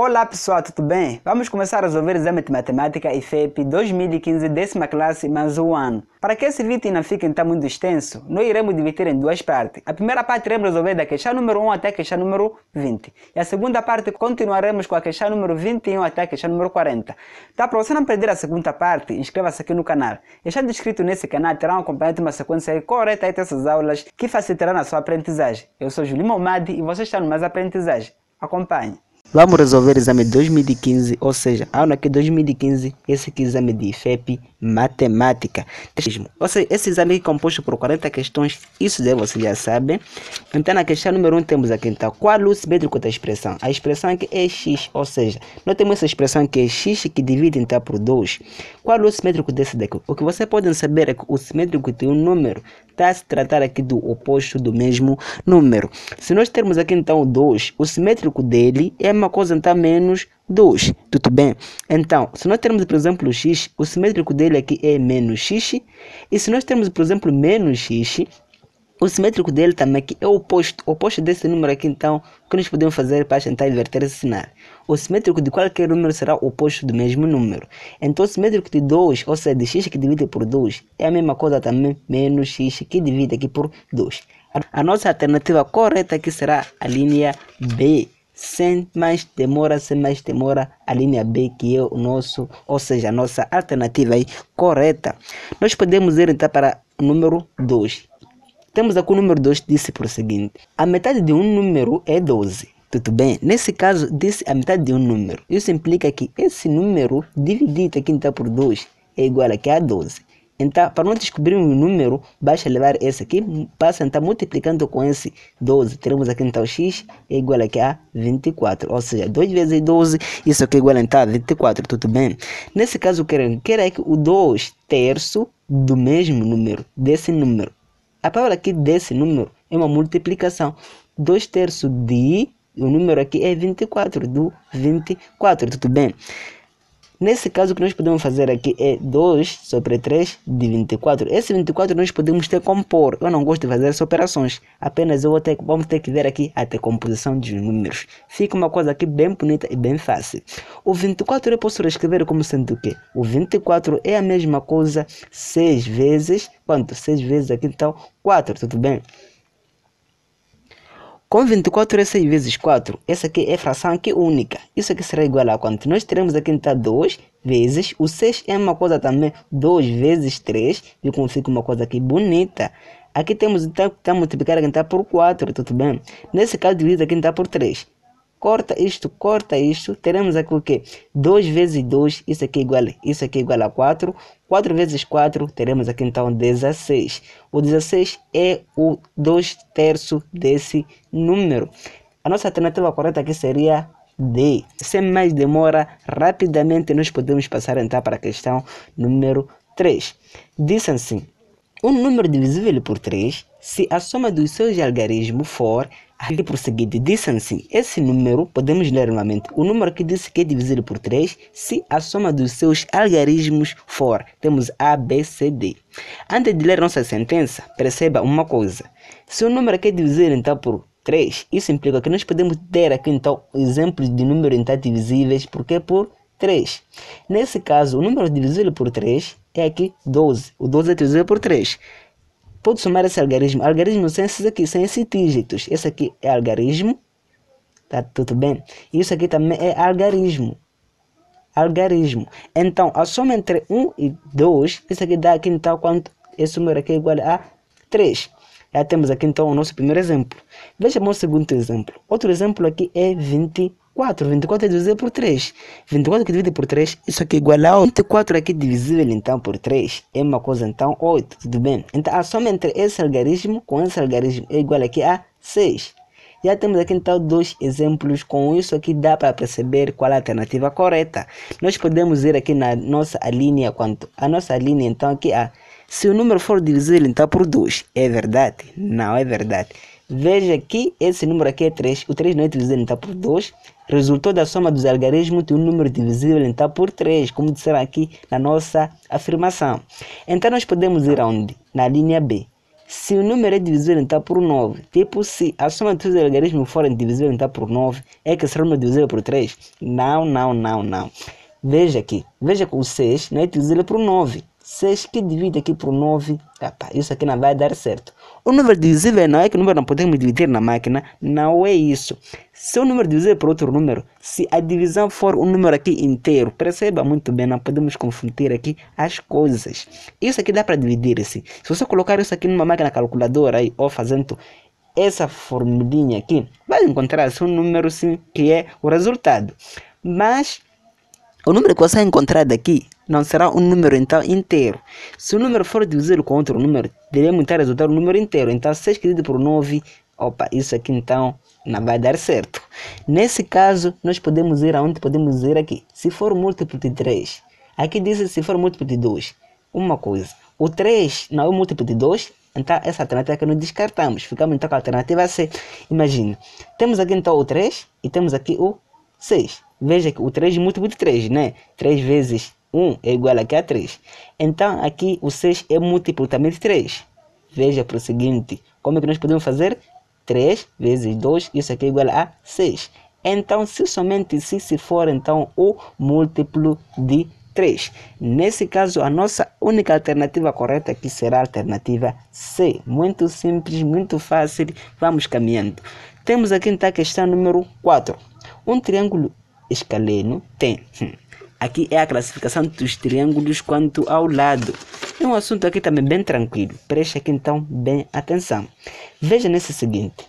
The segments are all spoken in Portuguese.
Olá pessoal, tudo bem? Vamos começar a resolver o exame de matemática IFEP 2015, décima classe, mais um ano. Para que esse vídeo não fique então muito extenso, nós iremos dividir em duas partes. A primeira parte iremos resolver da questão número 1 até a questão número 20. E a segunda parte continuaremos com a questão número 21 até a questão número 40. Tá, para você não perder a segunda parte, inscreva-se aqui no canal. Estando inscrito nesse canal, terá um acompanhamento uma sequência correta dessas aulas que facilitará a sua aprendizagem. Eu sou Júlio Momadi e você está no Mais Aprendizagem. Acompanhe. Vamos resolver o exame 2015, ou seja, ano aqui 2015, esse aqui é exame de IFEP Matemática. Ou seja, esse exame é composto por 40 questões, isso daí você já sabe. Então, na questão número 1 um, temos aqui, então, qual o simétrico da expressão? A expressão aqui é x, ou seja, nós temos essa expressão que é x que divide então por 2. Qual o simétrico desse daqui? O que você podem saber é que o simétrico de um número está a se tratar aqui do oposto do mesmo número. Se nós termos aqui, então, 2, o simétrico dele é mesma coisa então menos 2, tudo bem? Então, se nós temos, por exemplo, x, o simétrico dele aqui é menos x, e se nós temos, por exemplo, menos x, o simétrico dele também aqui é o oposto, o oposto desse número aqui, então, o que nós podemos fazer para tentar inverter esse cenário? O simétrico de qualquer número será o oposto do mesmo número. Então, o simétrico de 2, ou seja, de x que divide por 2, é a mesma coisa também, menos x que divide aqui por 2. A nossa alternativa correta aqui será a linha B sem mais demora, sem mais demora, a linha B que é o nosso, ou seja, a nossa alternativa aí correta. Nós podemos ir então para o número 2. Temos aqui o número 2 disse para o seguinte: a metade de um número é 12. Tudo bem? Nesse caso, disse a metade de um número. Isso implica que esse número dividido aqui então por 2 é igual aqui a 12. Então, para nós descobrir o número, basta levar esse aqui, passa então multiplicando com esse 12. Teremos aqui então x é igual aqui a 24. Ou seja, 2 vezes 12, isso aqui é igual então a 24, tudo bem? Nesse caso, o que eu quero é que o 2 terço do mesmo número, desse número. A palavra aqui desse número é uma multiplicação. 2 terços de, o número aqui é 24, do 24, tudo bem? Nesse caso, o que nós podemos fazer aqui é 2 sobre 3 de 24. Esse 24 nós podemos ter compor. Eu não gosto de fazer essas operações. Apenas eu vou ter, vamos ter que ver aqui a decomposição dos números. Fica uma coisa aqui bem bonita e bem fácil. O 24 eu posso reescrever como sendo o quê? O 24 é a mesma coisa 6 vezes. Quanto? 6 vezes aqui então 4, tudo bem? Com 24 é 6 vezes 4, essa aqui é fração aqui única. Isso aqui será igual a quanto? Nós teremos aqui então 2 vezes. O 6 é uma coisa também, 2 vezes 3. Viu como fica uma coisa aqui bonita? Aqui temos então que tá multiplicar aqui então por 4, tudo bem? Nesse caso, divido aqui então por 3 corta isto, corta isto, teremos aqui o quê? 2 vezes 2, isso aqui é igual, isso aqui é igual a 4. 4 vezes 4, teremos aqui então 16. O 16 é o 2 terços desse número. A nossa alternativa correta aqui seria D. Sem mais demora, rapidamente nós podemos passar então para a questão número 3. Diz assim, um número divisível por 3, se a soma dos seus algarismos for Aqui por seguinte, dizem-se, assim, esse número, podemos ler novamente, o número que disse que é divisível por 3, se a soma dos seus algarismos for, temos A, B, C, D. Antes de ler nossa sentença, perceba uma coisa, se o número que é divisível então por 3, isso implica que nós podemos ter aqui então exemplos de números então divisíveis, porque por 3. Nesse caso, o número divisível por 3 é aqui 12, o 12 é divisível por 3. Pode somar esse algarismo. Algarismo são esses aqui, são esses dígitos. Esse aqui é algarismo. Tá tudo bem? Isso aqui também é algarismo. Algarismo. Então, a soma entre 1 e 2, isso aqui dá aqui então quanto? Esse número aqui é igual a 3. Já temos aqui então o nosso primeiro exemplo. Veja o segundo exemplo. Outro exemplo aqui é 20 24. 24 é divisível por 3. 24 que divide por 3, isso aqui é igual a 8. 24 aqui divisível então por 3 é uma coisa então 8, tudo bem? Então a ah, soma entre esse algarismo com esse algarismo é igual aqui a 6. Já temos aqui então dois exemplos com isso aqui dá para perceber qual é a alternativa correta. Nós podemos ir aqui na nossa linha quanto a nossa linha então aqui a ah, se o número for divisível então por 2, é verdade? Não é verdade. Veja que esse número aqui é 3. O 3 não é divisível, então tá por 2. Resultou da soma dos algarismos de um número divisível, então por 3, como disseram aqui na nossa afirmação. Então nós podemos ir aonde? Na linha B. Se o número é divisível, então por 9. Tipo, se a soma dos algarismos forem divisível, então por 9, é que será o número é divisível por 3? Não, não, não, não. Veja aqui. Veja que o 6 não é divisível por 9. 6 que divide aqui por 9, opa, isso aqui não vai dar certo. O número divisível não é que o número não podemos dividir na máquina, não é isso. Se o número divisível é por outro número, se a divisão for um número aqui inteiro, perceba muito bem, não podemos confundir aqui as coisas. Isso aqui dá para dividir-se. Se você colocar isso aqui numa máquina calculadora aí, ou fazendo essa formulinha aqui, vai encontrar um número sim que é o resultado. Mas o número que você vai encontrar daqui não será um número então inteiro. Se o número for divisível contra o número, teremos então resultar o um número inteiro. Então, 6 dividido é por 9, opa, isso aqui então não vai dar certo. Nesse caso, nós podemos ir aonde podemos ir aqui. Se for múltiplo de 3, aqui diz se for múltiplo de 2, uma coisa. O 3 não é múltiplo de 2, então essa alternativa que nós descartamos. Ficamos então com a alternativa C. Imagina, temos aqui então o 3 e temos aqui o 6. Veja que o 3 é múltiplo de 3, né? 3 vezes 1 é igual aqui a 3. Então, aqui o 6 é múltiplo também de 3. Veja para o seguinte, como é que nós podemos fazer? 3 vezes 2, isso aqui é igual a 6. Então, se somente se, se for então o múltiplo de 3. Nesse caso, a nossa única alternativa correta aqui será a alternativa C. Muito simples, muito fácil, vamos caminhando. Temos aqui então a questão número 4. Um triângulo escaleno tem... Hum, Aqui é a classificação dos triângulos quanto ao lado. É um assunto aqui também bem tranquilo. Preste aqui então bem atenção. Veja nesse seguinte.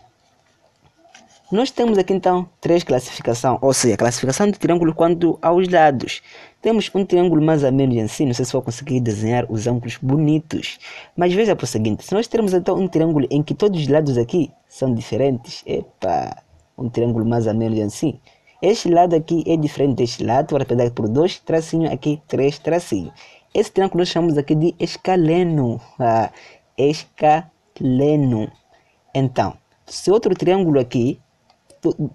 Nós temos aqui então três classificações, ou seja, classificação de triângulo quanto aos lados. Temos um triângulo mais ou menos assim, não sei se vou conseguir desenhar os ângulos bonitos. Mas veja para o seguinte, se nós temos então um triângulo em que todos os lados aqui são diferentes, epa, um triângulo mais ou menos assim, este lado aqui é diferente deste lado, Vou pegar por dois tracinhos, aqui três tracinhos. Esse triângulo nós chamamos aqui de escaleno. Ah, escaleno. Então, se outro triângulo aqui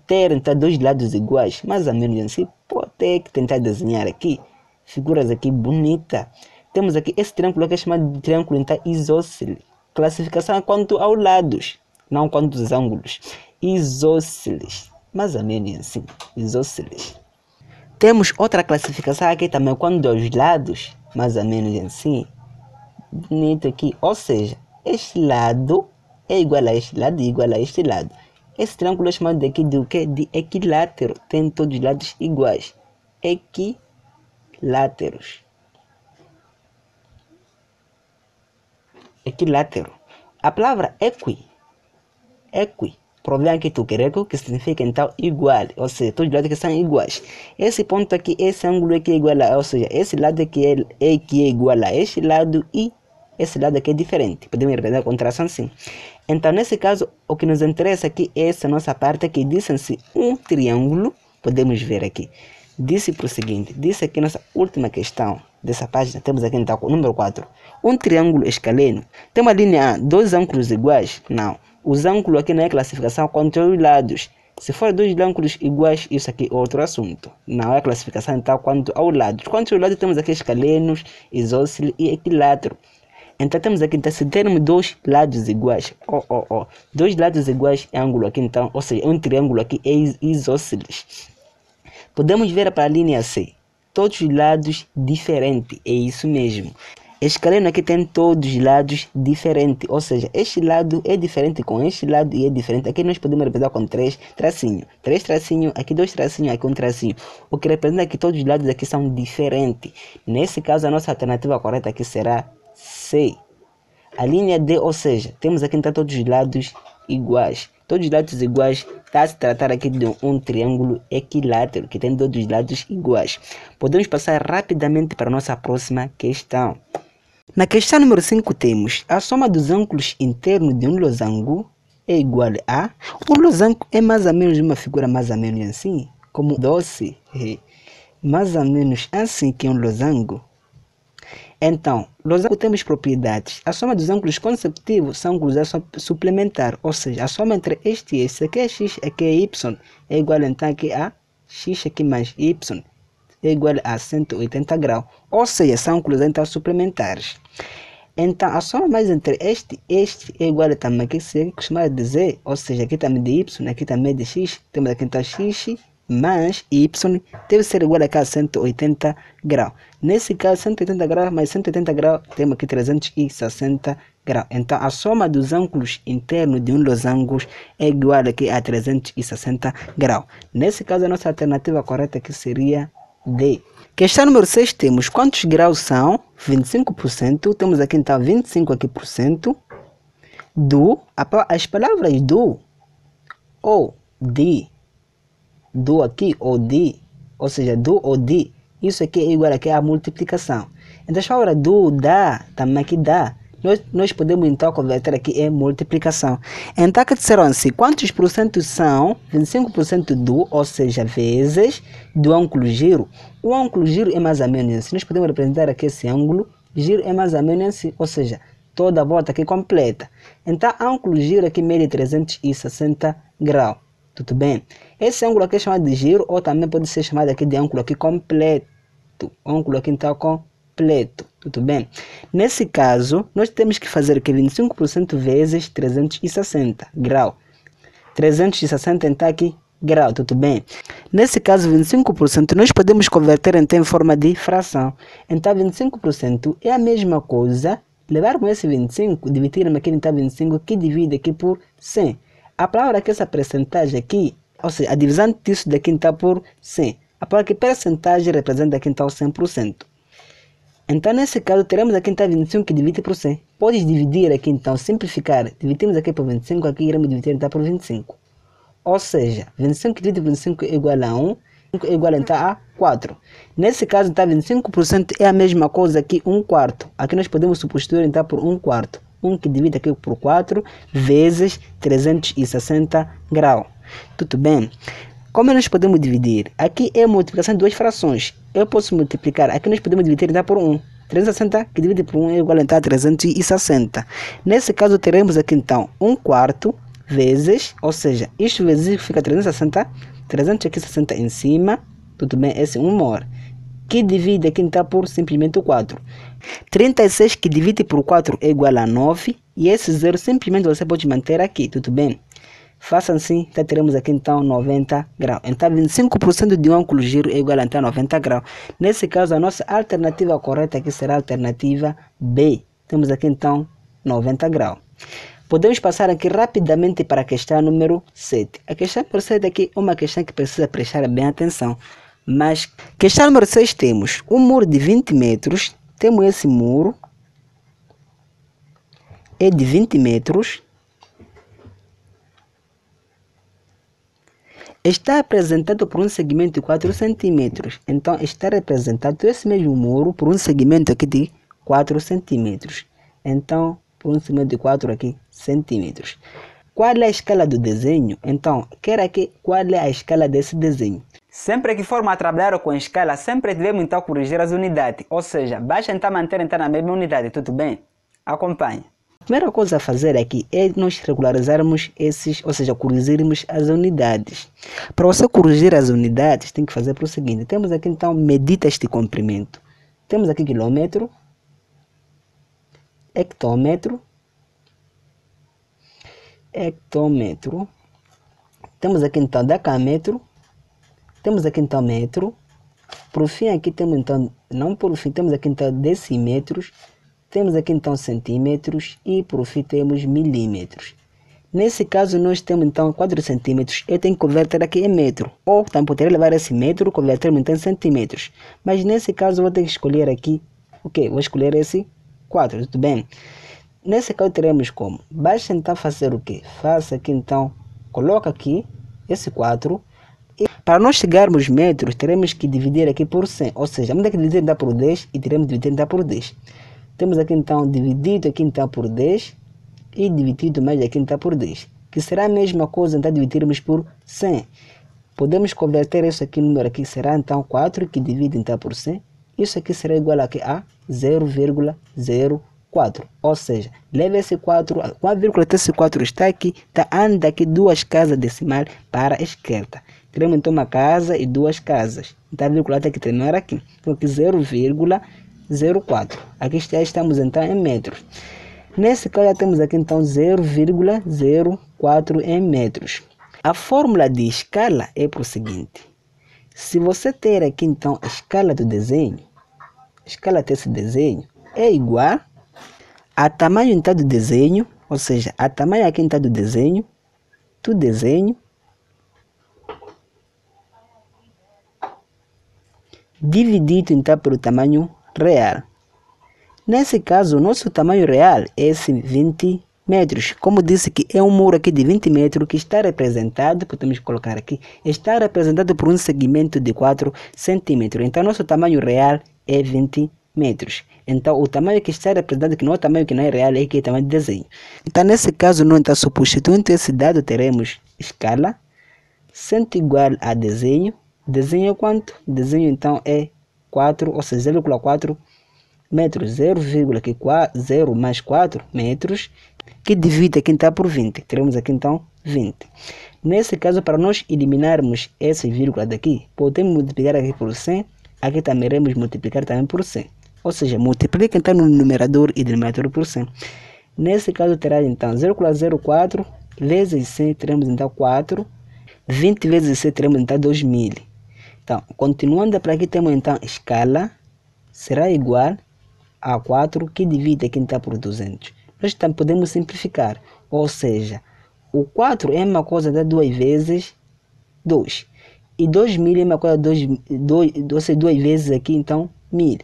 ter então, dois lados iguais, mais ou menos assim, pode ter que tentar desenhar aqui figuras aqui bonita. Temos aqui esse triângulo que é chamado de triângulo então, isósceles. Classificação é quanto aos lados, não quanto aos ângulos. Isósceles mais ou menos assim, isósceles. Temos outra classificação aqui também, quando dos lados, mais ou menos assim, bonito aqui, ou seja, este lado é igual a este lado e igual a este lado. Esse triângulo é chamado aqui de o quê? De equilátero, tem todos os lados iguais, equiláteros. Equilátero. A palavra equi, equi problema que tu greco, que significa então igual, ou seja, todos os lados que são iguais. Esse ponto aqui, esse ângulo aqui é igual a, ou seja, esse lado que é, é que é igual a este lado e esse lado aqui é diferente. Podemos representar a contração assim. Então, nesse caso, o que nos interessa aqui é essa nossa parte que disse-se um triângulo, podemos ver aqui. Disse para o seguinte, disse aqui nossa última questão dessa página, temos aqui então o número 4. Um triângulo escaleno tem uma linha A, dois ângulos iguais? Não. Os ângulos aqui na classificação lados, Se for dois ângulos iguais, isso aqui é outro assunto. Não é classificação então quanto ao lado. Quanto ao lado temos aqui escalenos, isósceles e equilátero. Então temos aqui, então, se termos dois lados iguais, oh, oh, oh, dois lados iguais é ângulo aqui então, ou seja, um triângulo aqui é isósceles. Podemos ver para a linha C, todos os lados diferentes, é isso mesmo escalando aqui é tem todos os lados diferentes, ou seja, este lado é diferente com este lado e é diferente. Aqui nós podemos representar com três tracinhos, três tracinhos, aqui dois tracinhos, aqui um tracinho. O que representa é que todos os lados aqui são diferentes. Nesse caso, a nossa alternativa correta aqui será C. A linha D, ou seja, temos aqui então todos os lados iguais. Todos os lados iguais está a se tratar aqui de um triângulo equilátero que tem todos os lados iguais. Podemos passar rapidamente para a nossa próxima questão. Na questão número 5 temos a soma dos ângulos internos de um losango é igual a... um losango é mais ou menos uma figura mais ou menos assim, como doce, é mais ou menos assim que um losango. Então, losango temos propriedades. A soma dos ângulos consecutivos são ângulos suplementar, ou seja, a soma entre este e este aqui é x, aqui é y, é igual então aqui a x aqui mais y é igual a 180 graus, ou seja, são cruzamentos suplementares. Então, a soma mais entre este e este é igual a também que se costuma dizer, ou seja, aqui também de y, aqui também de x, temos aqui então x mais y deve ser igual a 180 graus. Nesse caso, 180 graus mais 180 graus, temos aqui 360 graus. Então, a soma dos ângulos internos de um dos ângulos é igual aqui a 360 graus. Nesse caso, a nossa alternativa correta aqui seria D. Questão número 6 temos quantos graus são? 25%. Temos aqui então 25 aqui por cento. Do. As palavras do ou de. Do aqui ou de. Ou seja, do ou de. Isso aqui é igual aqui à multiplicação. Então a palavra do, da, também aqui dá nós, nós podemos então converter aqui em multiplicação. Então, que disseram-se quantos cento são 25% do, ou seja, vezes, do ângulo giro? O ângulo giro é mais ou menos assim. Nós podemos representar aqui esse ângulo giro é mais ou menos assim, ou seja, toda a volta aqui é completa. Então, ângulo giro aqui mede 360 graus. Tudo bem? Esse ângulo aqui é chamado de giro, ou também pode ser chamado aqui de ângulo aqui completo. O ângulo aqui então com completo, tudo bem? Nesse caso, nós temos que fazer o que? 25% vezes 360 grau. 360 está aqui grau, tudo bem? Nesse caso, 25% nós podemos converter então em forma de fração. Então, 25% é a mesma coisa. Levar com esse 25, dividir aqui então 25, que divide aqui por 100. A palavra que essa percentagem aqui, ou seja, a divisão disso daqui está então, por 100. A palavra que percentagem representa aqui então 100%. Então, nesse caso, teremos aqui então 25 que divide por 100. Podes dividir aqui então, simplificar. Dividimos aqui por 25, aqui iremos dividir então por 25. Ou seja, 25 dividido por 25 é igual a 1, 5 é igual então a 4. Nesse caso, então, 25% é a mesma coisa que 1 quarto. Aqui nós podemos substituir então por 1 quarto. 1 que divide aqui por 4 vezes 360 graus. Tudo bem? Como nós podemos dividir? Aqui é a multiplicação de duas frações. Eu posso multiplicar. Aqui nós podemos dividir e por 1. 360 que divide por 1 é igual a 360. Nesse caso, teremos aqui então 1 quarto vezes, ou seja, isto vezes fica 360, 360 em cima, tudo bem, esse 1 é mor, que divide aqui então por simplesmente 4. 36 que divide por 4 é igual a 9, e esse zero simplesmente você pode manter aqui, tudo bem? Faça assim, então teremos aqui então 90 graus. Tá então 25% de um ângulo giro é igual a então, 90 graus. Nesse caso, a nossa alternativa correta aqui será a alternativa B. Temos aqui então 90 graus. Podemos passar aqui rapidamente para a questão número 7. A questão número 7 aqui é uma questão que precisa prestar bem atenção. Mas, questão número 6 temos um muro de 20 metros. Temos esse muro. É de 20 metros. está representado por um segmento de 4 hum. centímetros. Então, está representado esse mesmo muro por um segmento aqui de 4 centímetros. Então, por um segmento de 4 aqui centímetros. Qual é a escala do desenho? Então, quer aqui qual é a escala desse desenho? Sempre que formos a trabalhar com escala, sempre devemos então corrigir as unidades, ou seja, basta então manter então na mesma unidade, tudo bem? Acompanhe primeira coisa a fazer aqui é, é nós regularizarmos esses, ou seja, corrigirmos as unidades. Para você corrigir as unidades, tem que fazer para o seguinte: temos aqui então, medita este comprimento. Temos aqui quilômetro, hectômetro, hectômetro. Temos aqui então decâmetro, temos aqui então metro. Por fim, aqui temos então, não por fim, temos aqui então decimetros temos aqui então centímetros e por fim temos milímetros. Nesse caso, nós temos então 4 centímetros. Eu tenho que converter aqui em metro. Ou também então, poderia levar esse metro e converter então, em centímetros. Mas nesse caso, vou ter que escolher aqui. Ok, vou escolher esse 4. Tudo bem. Nesse caso, teremos como? Basta então fazer o que? Faça aqui então. Coloca aqui esse 4. E para nós chegarmos metros, teremos que dividir aqui por 100. Ou seja, vamos ter que dividir por 10 e teremos que dividir por 10. Temos aqui então dividido a quinta então, por 10 e dividido mais a quinta então, por 10, que será a mesma coisa então dividirmos por 100. Podemos converter isso aqui em número aqui, será então 4 que divide então por 100. Isso aqui será igual aqui a 0,04. Ou seja, leve esse 4, com a vírgula até esse 4 está aqui, tá, anda aqui duas casas decimal para a esquerda. Queremos então uma casa e duas casas. Então a vírgula tem que terminar aqui. Então aqui 0,04. 0,04. Aqui está, estamos então em metros. Nesse caso, já temos aqui então 0,04 em metros. A fórmula de escala é para o seguinte. Se você ter aqui então a escala do desenho, a escala desse desenho é igual a tamanho então do desenho, ou seja, a tamanho aqui então do desenho, do desenho, dividido então pelo tamanho real. Nesse caso, nosso tamanho real é esse 20 metros. Como disse que é um muro aqui de 20 metros que está representado, podemos colocar aqui, está representado por um segmento de 4 centímetros. Então, nosso tamanho real é 20 metros. Então, o tamanho que está representado, que não é o tamanho que não é real, é que é o tamanho de desenho. Então, nesse caso, não está substituindo esse dado, teremos escala, sendo igual a desenho. Desenho é quanto? Desenho, então, é 4, ou seja, 0,4 metros, 0,0 mais 4 metros, que divide aqui então por 20. Teremos aqui então 20. Nesse caso, para nós eliminarmos essa vírgula daqui, podemos multiplicar aqui por 100, aqui também iremos multiplicar também por 100. Ou seja, multiplica então no numerador e denominador por 100. Nesse caso, terá então 0,04 vezes 100, teremos então 4. 20 vezes 100, teremos então 2000. Então, continuando para aqui, temos então escala será igual a 4 que divide aqui então por 200. Nós também podemos simplificar, ou seja, o 4 é uma coisa de 2 vezes 2. E 2000 é uma coisa de 2, vezes aqui, então 1000.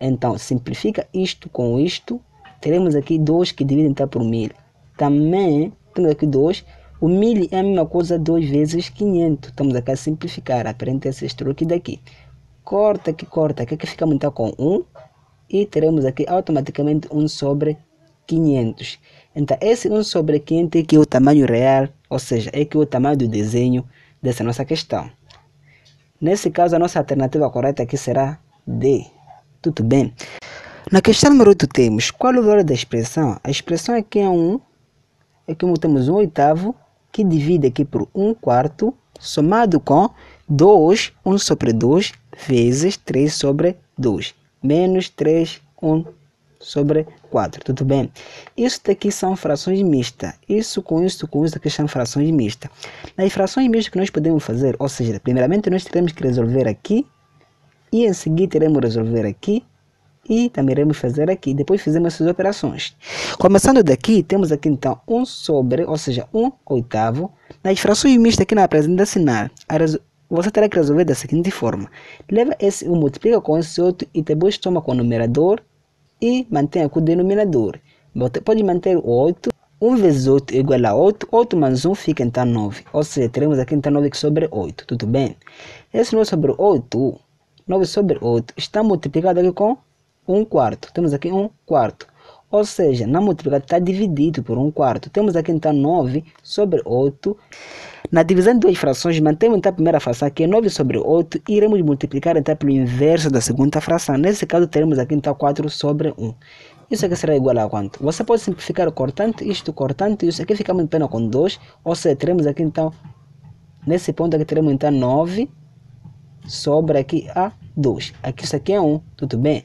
Então, simplifica isto com isto. Teremos aqui 2 que divide então, por 1000. Também temos aqui 2 o Humilhe é a mesma coisa 2 vezes 500. Estamos aqui a simplificar. Aprende esse truque daqui. Corta que corta. Aqui que fica muito com 1. Um, e teremos aqui automaticamente 1 um sobre 500. Então, esse 1 sobre 500 é que é o tamanho real. Ou seja, é que é o tamanho do desenho dessa nossa questão. Nesse caso, a nossa alternativa correta aqui será D. Tudo bem. Na questão número 8 temos qual o valor da expressão? A expressão aqui é 1. É um, aqui é temos 1 um oitavo que divide aqui por 1 quarto, somado com 2, 1 sobre 2, vezes 3 sobre 2, menos 3, 1 sobre 4, tudo bem? Isso daqui são frações mistas, isso com isso com isso daqui são frações mistas. Nas frações mistas que nós podemos fazer, ou seja, primeiramente nós teremos que resolver aqui, e em seguida teremos que resolver aqui, e também iremos fazer aqui. Depois fizemos essas operações. Começando daqui, temos aqui então 1 um sobre, ou seja, 1 um oitavo. Nas frações mistas aqui na presente assinar, você terá que resolver da seguinte forma. Leva esse 1, um, multiplica com esse outro e depois toma com o numerador e mantenha com o denominador. pode manter o 8. 1 vezes 8 é igual a 8, 8 mais 1 fica então 9. Ou seja, teremos aqui então 9 sobre 8, tudo bem? Esse 9 sobre 8, 9 sobre 8 está multiplicado aqui com 1 quarto. Temos aqui 1 quarto. Ou seja, na multiplicada está dividido por 1 quarto. Temos aqui então 9 sobre 8. Na divisão de duas frações, mantemos então a primeira fração, que é 9 sobre 8, e iremos multiplicar então pelo inverso da segunda fração. Nesse caso, teremos aqui então 4 sobre 1. Isso aqui será igual a quanto? Você pode simplificar cortando isto, cortando isso aqui fica muito pena com 2. Ou seja, teremos aqui então, nesse ponto aqui teremos então 9 sobre aqui a 2. Aqui isso aqui é 1, tudo bem?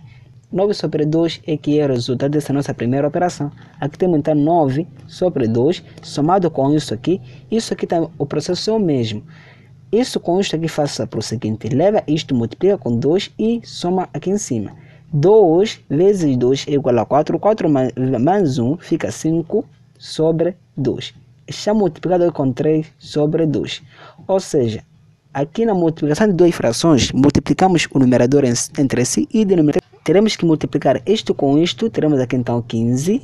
9 sobre 2 é que é o resultado dessa nossa primeira operação. Aqui temos então 9 sobre 2, somado com isso aqui. Isso aqui tá, o processo é o mesmo. Isso com isto aqui faça para o seguinte, leva isto, multiplica com 2 e soma aqui em cima. 2 vezes 2 é igual a 4, 4 mais, mais 1 fica 5 sobre 2. Está multiplicado com 3 sobre 2. Ou seja, aqui na multiplicação de duas frações, multiplicamos o numerador entre si e denominador teremos que multiplicar isto com isto, teremos aqui então 15.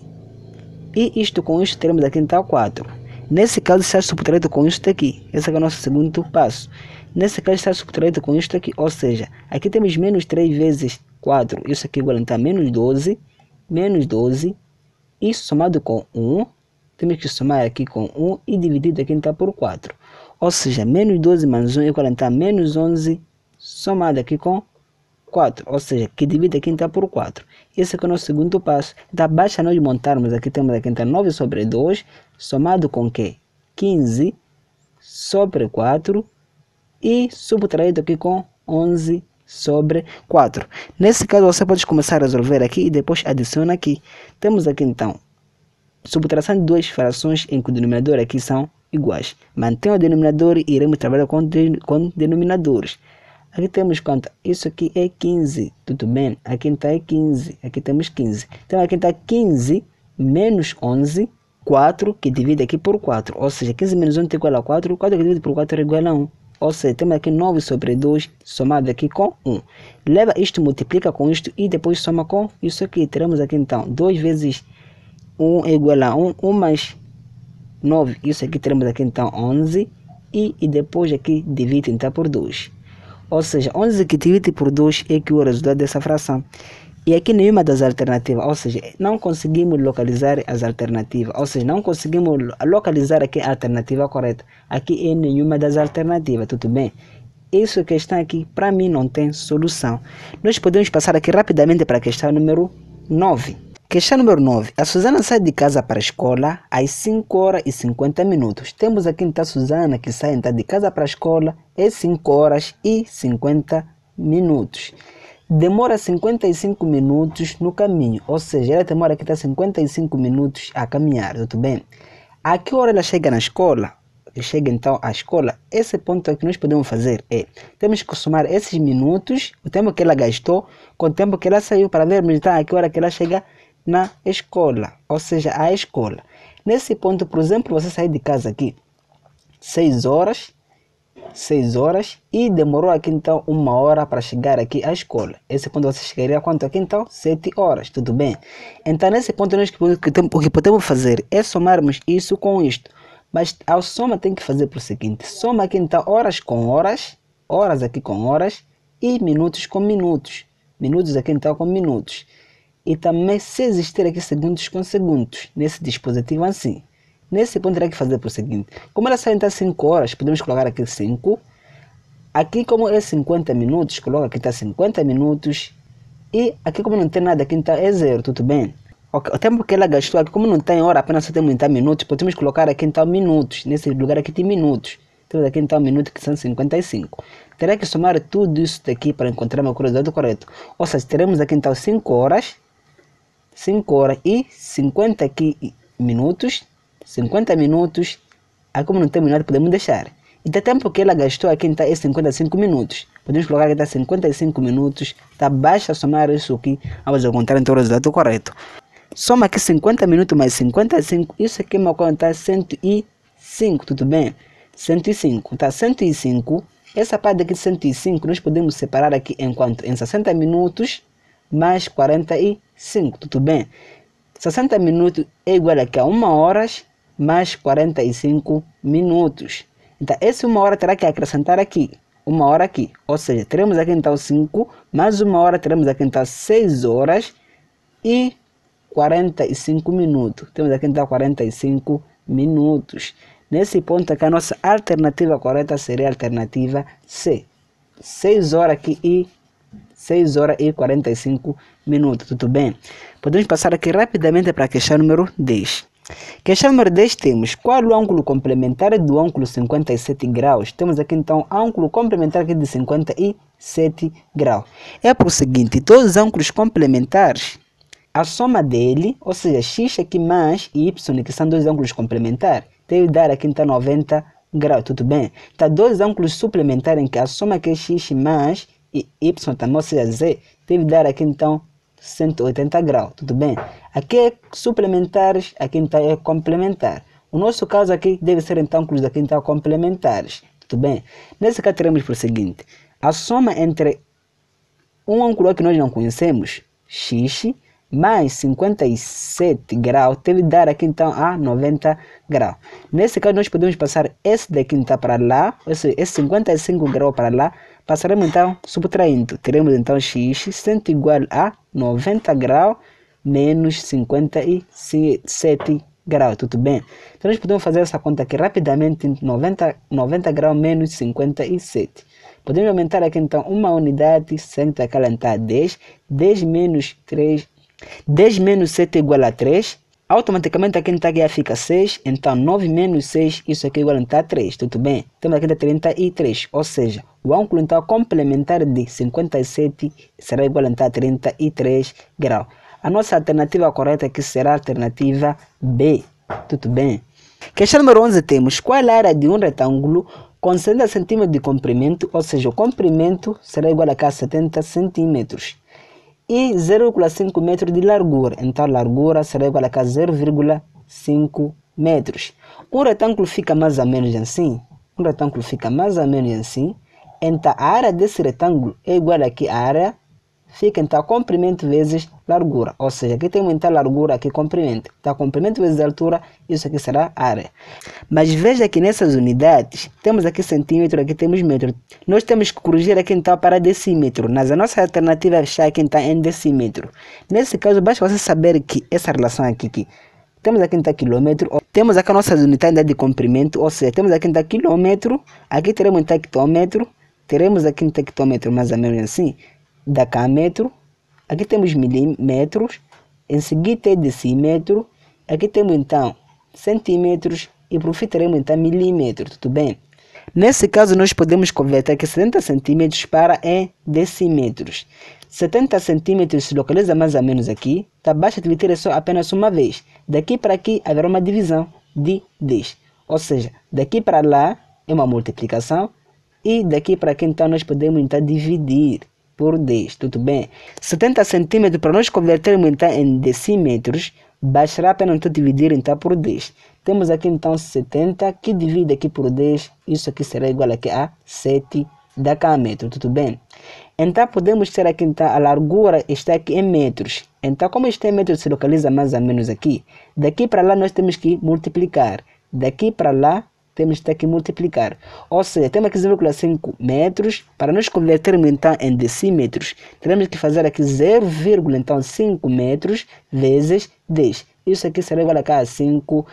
E isto com isto, teremos aqui então 4. Nesse caso, está subtraído com isto aqui. Esse é o nosso segundo passo. Nesse caso, está subtraído com isto aqui. Ou seja, aqui temos menos 3 vezes 4. Isso aqui vai é então, menos 12. Menos 12. E somado com 1. Temos que somar aqui com 1 e dividido aqui então por 4. Ou seja, menos 12 mais 1 é igual a então, menos 11. Somado aqui com 4, ou seja, que divide a quinta por 4. Esse é o nosso segundo passo. Então, basta nós montarmos, aqui temos a quinta então, 9 sobre 2, somado com que? 15 sobre 4 e subtraído aqui com 11 sobre 4. Nesse caso, você pode começar a resolver aqui e depois adiciona aqui. Temos aqui, então, subtração de duas frações em que o denominador aqui são iguais. Mantenha o denominador e iremos trabalhar com, de, com denominadores. Aqui temos quanto? Isso aqui é 15, tudo bem? Aqui está então é 15, aqui temos 15. Então aqui está 15 menos 11, 4 que divide aqui por 4. Ou seja, 15 menos 1 é igual a 4, 4 que divide por 4 é igual a 1. Ou seja, temos aqui 9 sobre 2 somado aqui com 1. Leva isto, multiplica com isto e depois soma com isso aqui. Teremos aqui então 2 vezes 1 é igual a 1, 1 mais 9. Isso aqui teremos aqui então 11 e, e depois aqui divide então por 2. Ou seja, 11 que divide produz 2 é que o resultado dessa fração. E aqui nenhuma é das alternativas, ou seja, não conseguimos localizar as alternativas, ou seja, não conseguimos localizar aqui a alternativa correta. Aqui é nenhuma das alternativas, tudo bem? Isso é que está aqui, para mim, não tem solução. Nós podemos passar aqui rapidamente para a questão número 9. Questão número 9. A Suzana sai de casa para a escola às 5 horas e 50 minutos. Temos aqui então a Suzana que sai então de casa para a escola às 5 horas e 50 minutos. Demora 55 minutos no caminho, ou seja, ela demora aqui tá, até 55 minutos a caminhar, tudo bem? A que hora ela chega na escola? chega então à escola, esse ponto é que nós podemos fazer é, temos que somar esses minutos, o tempo que ela gastou, com o tempo que ela saiu, para vermos então tá, a que hora que ela chega na escola, ou seja, à escola. Nesse ponto, por exemplo, você sair de casa aqui 6 horas, 6 horas e demorou aqui então uma hora para chegar aqui à escola. Esse ponto você chegaria quanto aqui então? 7 horas, tudo bem? Então nesse ponto nós o que podemos fazer é somarmos isso com isto. Mas ao soma tem que fazer o seguinte, soma aqui então horas com horas, horas aqui com horas e minutos com minutos. Minutos aqui então com minutos e também se existir aqui segundos com segundos nesse dispositivo assim. Nesse ponto, terá que fazer para o seguinte: como ela sai em 5 horas, podemos colocar aqui 5. Aqui, como é 50 minutos, coloca aqui está 50 minutos. E aqui, como não tem nada, aqui está é zero, tudo bem. Okay. O tempo que ela gastou aqui, como não tem hora, apenas só tem 30 minutos, podemos colocar aqui então minutos. Nesse lugar aqui tem minutos. Temos então, aqui então minutos que são 55. Terá que somar tudo isso daqui para encontrar uma curiosidade correta. Ou seja, teremos aqui então 5 horas 5 horas e 50 aqui minutos, 50 minutos, a como não tem minuto podemos deixar. E do tempo que ela gastou aqui está é 55 minutos. Podemos colocar que está 55 minutos, tá basta somar isso aqui, vamos encontrar então o resultado correto. Soma aqui 50 minutos mais 55, isso aqui é uma conta 105, tudo bem? 105, tá 105. Essa parte aqui de 105 nós podemos separar aqui enquanto em 60 minutos mais 45, tudo bem. 60 minutos é igual aqui a 1 hora mais 45 minutos. Então, esse 1 hora terá que acrescentar aqui, 1 hora aqui. Ou seja, teremos aqui então 5, mais 1 hora teremos aqui então 6 horas e 45 minutos. Temos aqui então 45 minutos. Nesse ponto aqui, a nossa alternativa correta seria a alternativa C. 6 horas aqui e 6 horas e 45 minutos, tudo bem? Podemos passar aqui rapidamente para a questão número 10. Questão número 10 temos, qual o ângulo complementar do ângulo 57 graus? Temos aqui então ângulo complementar aqui de 57 graus. É por seguinte, todos os ângulos complementares, a soma dele, ou seja, x aqui mais e y, que são dois ângulos complementares, deve dar aqui então 90 graus, tudo bem? Então, dois ângulos suplementares em que a soma que é x mais e y também, tá? ou seja, é z, teve dar aqui então 180 graus, tudo bem? Aqui é suplementares, aqui então é complementar. O nosso caso aqui deve ser então cruz aqui então complementares, tudo bem? Nesse caso teremos o seguinte, a soma entre um ângulo que nós não conhecemos, x, mais 57 graus, teve dar aqui então a 90 graus. Nesse caso nós podemos passar esse daqui então para lá, esse 55 graus para lá, Passaremos então subtraindo. Teremos então x sendo igual a 90 graus menos 57 graus, tudo bem? Então nós podemos fazer essa conta aqui rapidamente, 90, 90 graus menos 57. Podemos aumentar aqui então uma unidade, sendo aquela acalentar 10. 10 menos 3, 10 menos 7 igual a 3. Automaticamente aqui então aqui fica 6, então 9 menos 6, isso aqui é igual a 3, tudo bem? Temos aqui 33, então, ou seja, o ângulo então complementar de 57 será igual a 33 graus. A nossa alternativa correta aqui será a alternativa B. Tudo bem? Questão número 11 temos qual área de um retângulo com 70 centímetros de comprimento, ou seja, o comprimento será igual a 70 centímetros e 0,5 metros de largura. Então, a largura será igual a 0,5 metros. Um retângulo fica mais ou menos assim. Um retângulo fica mais ou menos assim. Então a área desse retângulo é igual aqui à área, fica então comprimento vezes largura, ou seja, aqui tem muita largura, aqui comprimento. Então comprimento vezes altura, isso aqui será área. Mas veja que nessas unidades, temos aqui centímetro, aqui temos metro. Nós temos que corrigir aqui então para decímetro, mas a nossa alternativa é achar aqui então em decímetro. Nesse caso, basta você saber que essa relação aqui, aqui temos aqui então quilômetro, temos aqui a nossa unidade de comprimento, ou seja, temos aqui então quilômetro, aqui teremos então hectômetro, teremos aqui um tectômetro mais ou menos assim, da metro, aqui temos milímetros, em seguida tem é decímetro, aqui temos então centímetros e por fim teremos então milímetros, tudo bem? Nesse caso, nós podemos converter que 70 centímetros para em decímetros. 70 centímetros se localiza mais ou menos aqui, tá? de dividir só apenas uma vez. Daqui para aqui haverá uma divisão de 10. Ou seja, daqui para lá é uma multiplicação e daqui para aqui então nós podemos então dividir por 10, tudo bem? 70 centímetros para nós convertermos então em decímetros, bastará apenas então dividir então por 10. Temos aqui então 70 que divide aqui por 10, isso aqui será igual aqui a 7 decâmetros, tudo bem? Então podemos ter aqui então a largura está aqui em metros. Então como este metro se localiza mais ou menos aqui, daqui para lá nós temos que multiplicar. Daqui para lá temos de que multiplicar. Ou seja, temos aqui 0,5 metros. Para nos convertermos então em decímetros, teremos que fazer aqui 0,5 então, 5 metros vezes 10. Isso aqui será igual a 5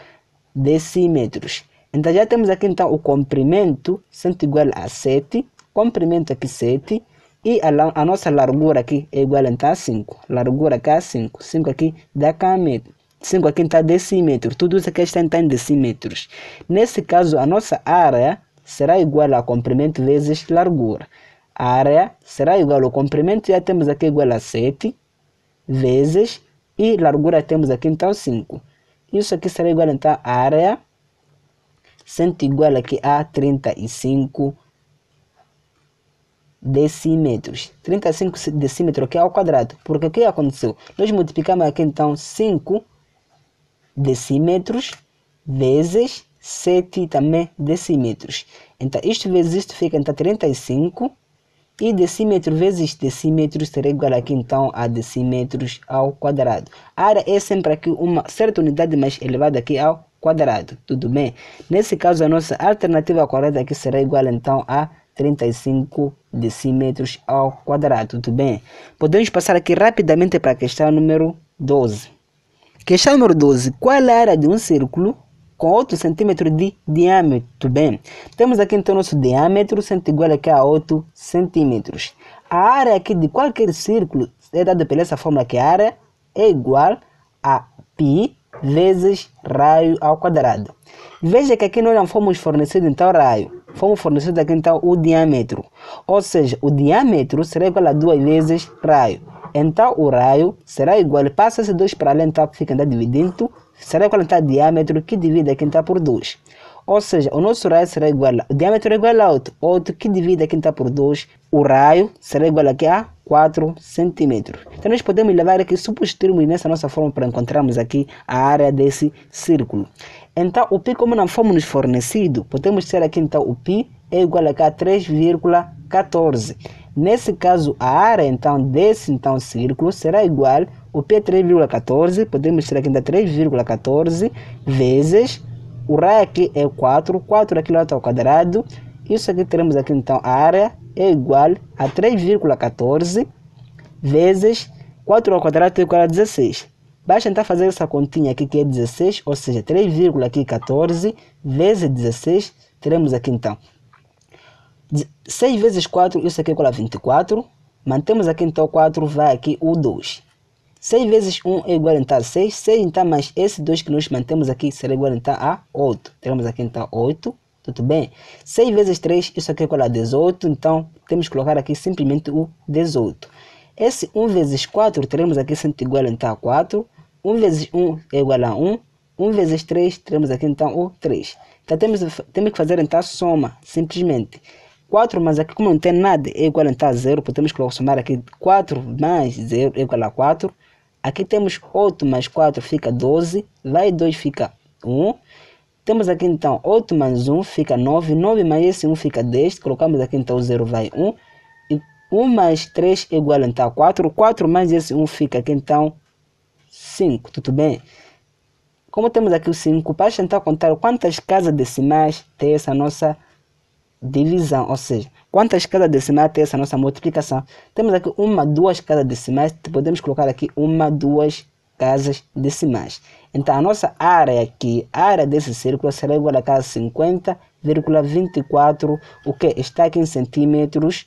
decímetros. Então já temos aqui então o comprimento sendo igual a 7, comprimento aqui 7 e a, a nossa largura aqui é igual então, a 5. Largura cá 5, 5 aqui dá cá metro. 5 a quinta tá decímetro. Tudo isso aqui é está tá em decímetros. Nesse caso, a nossa área será igual ao comprimento vezes largura. A área será igual ao comprimento, já temos aqui igual a 7 vezes, e largura temos aqui então 5. Isso aqui será igual então a área, sendo igual aqui a 35 decímetros. 35 decímetros aqui ao quadrado, porque o que aconteceu? Nós multiplicamos aqui então 5 decímetros vezes 7 também decímetros. Então, isto vezes isto fica então 35 e decímetro vezes decímetros será igual aqui então a decímetros ao quadrado. A área é sempre aqui uma certa unidade mais elevada aqui ao quadrado, tudo bem? Nesse caso, a nossa alternativa correta aqui será igual então a 35 decímetros ao quadrado, tudo bem? Podemos passar aqui rapidamente para a questão número 12. Questão número 12. Qual a área de um círculo com 8 centímetros de diâmetro? Tudo bem. Temos aqui então nosso diâmetro sendo igual aqui a 8 centímetros. A área aqui de qualquer círculo é dada pela essa fórmula que a área é igual a π vezes raio ao quadrado. Veja que aqui nós não fomos fornecidos então raio, fomos fornecidos aqui então o diâmetro. Ou seja, o diâmetro será igual a 2 vezes raio. Então o raio será igual, passa se dois para além, então fica dividindo, será igual então, ao diâmetro que divide a quinta por 2. Ou seja, o nosso raio será igual, o diâmetro é igual a 8, 8 que divide a quinta por 2, o raio será igual aqui a 4 centímetros. Então nós podemos levar aqui, substituirmos nessa nossa forma para encontrarmos aqui a área desse círculo. Então o π como não fomos nos fornecido, podemos ter aqui então o π é igual a 3,14. Nesse caso, a área então desse então círculo será igual o P 3,14, podemos tirar aqui ainda 3,14 vezes o raio aqui é 4, 4 km ao quadrado. Isso aqui teremos aqui então a área é igual a 3,14 vezes 4 ao quadrado é igual a 16. Basta tentar fazer essa continha aqui que é 16, ou seja, 3,14 vezes 16, teremos aqui então 6 vezes 4, isso aqui é igual a 24. Mantemos aqui então 4, vai aqui o 2. 6 vezes 1 é igual a então, 6. 6 então mais esse 2 que nós mantemos aqui será igual então, a 8. Teremos aqui então 8. Tudo bem? 6 vezes 3, isso aqui é igual a 18. Então, temos que colocar aqui simplesmente o 18. Esse 1 vezes 4, teremos aqui sempre igual então, a 4. 1 vezes 1 é igual a 1. 1 vezes 3, teremos aqui então o 3. Então, temos, temos que fazer então a soma, simplesmente. 4 mais aqui, como não tem nada, é igual então a 0, podemos somar aqui 4 mais 0 é igual a 4. Aqui temos 8 mais 4 fica 12, lá e 2 fica 1. Temos aqui então 8 mais 1 fica 9, 9 mais esse 1 fica 10, colocamos aqui então 0 vai 1. E 1 mais 3 é igual então a 4, 4 mais esse 1 fica aqui então 5, tudo bem? Como temos aqui o 5, para tentar contar quantas casas decimais tem essa nossa divisão, ou seja, quantas casas decimais tem essa nossa multiplicação? Temos aqui uma, duas casas decimais, podemos colocar aqui uma, duas casas decimais. Então, a nossa área aqui, a área desse círculo será igual a casa 50,24, o que está aqui em centímetros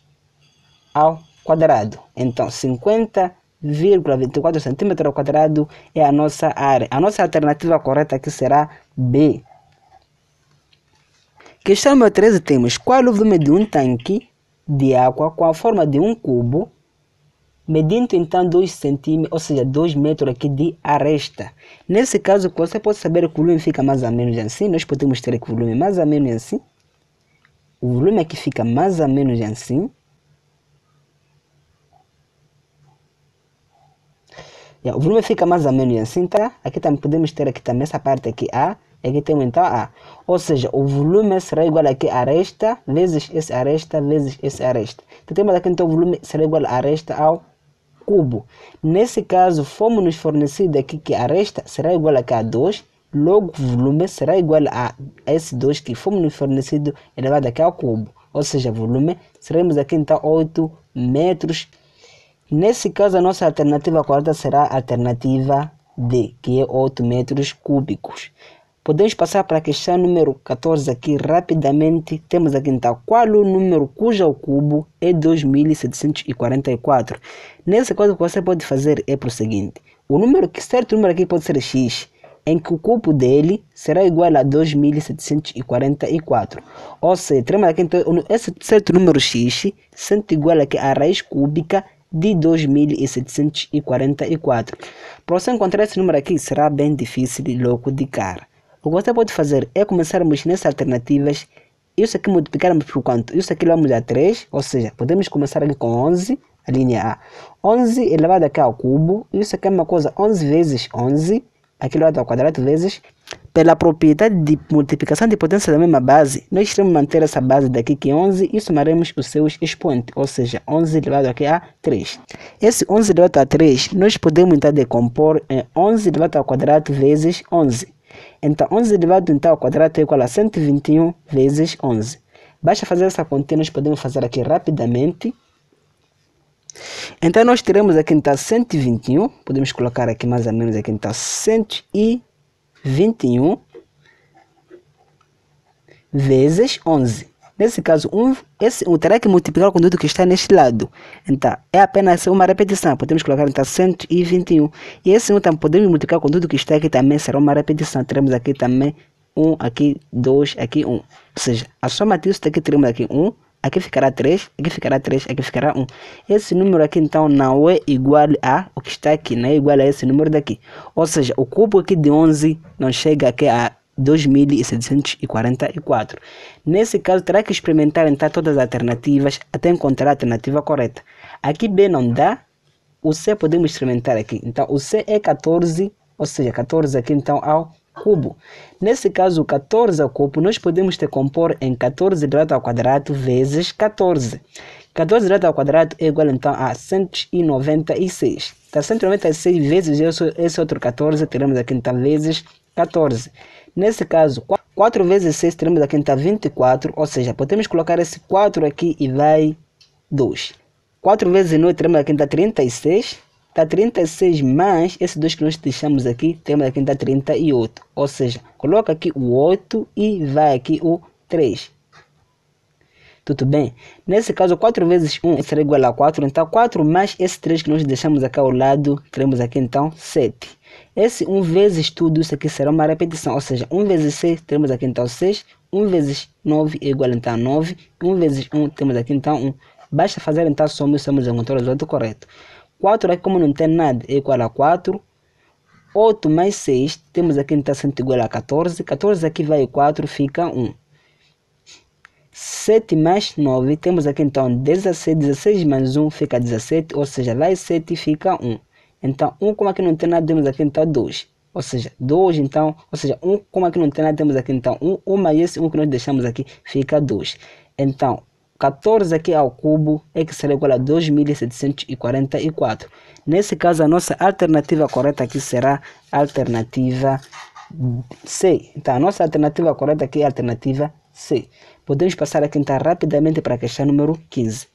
ao quadrado. Então, 50,24 centímetros ao quadrado é a nossa área. A nossa alternativa correta aqui será B, Questão número 13 temos qual é o volume de um tanque de água com a forma de um cubo, medindo então 2 centímetros, ou seja, 2 metros aqui de aresta. Nesse caso, você pode saber que o volume fica mais ou menos assim. Nós podemos ter que o volume mais ou menos assim. O volume aqui fica mais ou menos assim. o volume fica mais ou menos assim, tá? Aqui também podemos ter aqui também essa parte aqui A aqui temos então A. Ou seja, o volume será igual a a resta, vezes esse aresta, vezes esse aresta. Então temos aqui então o volume será igual a resta ao cubo. Nesse caso, fomos-nos fornecido aqui que a resta será igual a 2, logo o volume será igual a S2 que fomos-nos fornecido elevado aqui ao cubo. Ou seja, volume, seremos aqui então 8 metros. Nesse caso, a nossa alternativa correta será a alternativa D, que é 8 metros cúbicos. Podemos passar para a questão número 14 aqui rapidamente. Temos aqui então qual o número cujo cubo é 2744. Nesse caso, o que você pode fazer é o seguinte: o número que certo número aqui pode ser x, em que o cubo dele será igual a 2744. Ou seja, temos aqui então esse certo número x sendo igual aqui a raiz cúbica de 2744. Para você encontrar esse número aqui será bem difícil e louco de cara. O que você pode fazer é começarmos nessas alternativas. Isso aqui multiplicarmos por quanto? Isso aqui vamos dar 3, ou seja, podemos começar aqui com 11, a linha A. 11 elevado aqui ao cubo, isso aqui é uma coisa, 11 vezes 11, aqui elevado ao quadrado, vezes... Pela propriedade de multiplicação de potência da mesma base, nós iremos manter essa base daqui que é 11 e somaremos os seus expoentes, ou seja, 11 elevado aqui a 3. Esse 11 elevado a 3, nós podemos então decompor em 11 elevado ao quadrado vezes 11. Então, 11 elevado então ao quadrado é igual a 121 vezes 11. Basta fazer essa conta, nós podemos fazer aqui rapidamente. Então, nós teremos aqui então 121, podemos colocar aqui mais ou menos aqui então 121 vezes 11. Nesse caso, um, esse, um terá que multiplicar o conteúdo que está neste lado. Então, é apenas uma repetição. Podemos colocar então 121. E esse 1 um, também podemos multiplicar o conteúdo que está aqui também será uma repetição. Teremos aqui também 1, um, aqui 2, aqui 1. Um. Ou seja, a soma disso daqui teremos aqui 1. Um, aqui ficará 3, aqui ficará 3, aqui ficará 1. Esse número aqui, então, não é igual a o que está aqui, não é igual a esse número daqui. Ou seja, o cubo aqui de 11 não chega aqui a 2744. Nesse caso, terá que experimentar então todas as alternativas até encontrar a alternativa correta. Aqui B não dá, o C podemos experimentar aqui. Então, o C é 14, ou seja, 14 aqui então ao cubo. Nesse caso, 14 ao cubo, nós podemos decompor em 14 elevado ao quadrado vezes 14. 14 elevado ao quadrado é igual então a 196. Então, 196 vezes esse, esse outro 14, teremos aqui então vezes 14. Nesse caso, 4 vezes 6 teremos aqui então 24, ou seja, podemos colocar esse 4 aqui e vai 2. 4 vezes 9 teremos aqui então 36, Está 36 mais esse 2 que nós deixamos aqui, temos aqui dá então, 38, ou seja, coloca aqui o 8 e vai aqui o 3. Tudo bem? Nesse caso, 4 vezes 1 será igual a 4. Então, 4 mais esse 3 que nós deixamos aqui ao lado, teremos aqui então 7. Esse 1 vezes tudo isso aqui será uma repetição, ou seja, 1 vezes 6 então então temos aqui então 6, 1 vezes 9 é igual então a 9, 1 vezes 1 temos aqui então 1. Basta fazer então a soma e estamos a encontrar o resultado correto. 4 aqui é como não tem nada é igual a 4, 8 mais 6, temos aqui então sendo igual a 14, 14 aqui vai 4, fica 1. 7 mais 9, temos aqui então 16, 16 mais 1 fica 17, ou seja, vai 7 fica 1. Então, 1 como aqui é não tem nada, temos aqui então 2. Ou seja, 2 então, ou seja, 1 como aqui é não tem nada, temos aqui então 1. um mais esse 1 que nós deixamos aqui fica 2. Então, 14 aqui ao cubo é que será igual a 2.744. Nesse caso, a nossa alternativa correta aqui será alternativa C. Então, a nossa alternativa correta aqui é a alternativa C. Podemos passar aqui então rapidamente para a questão número 15.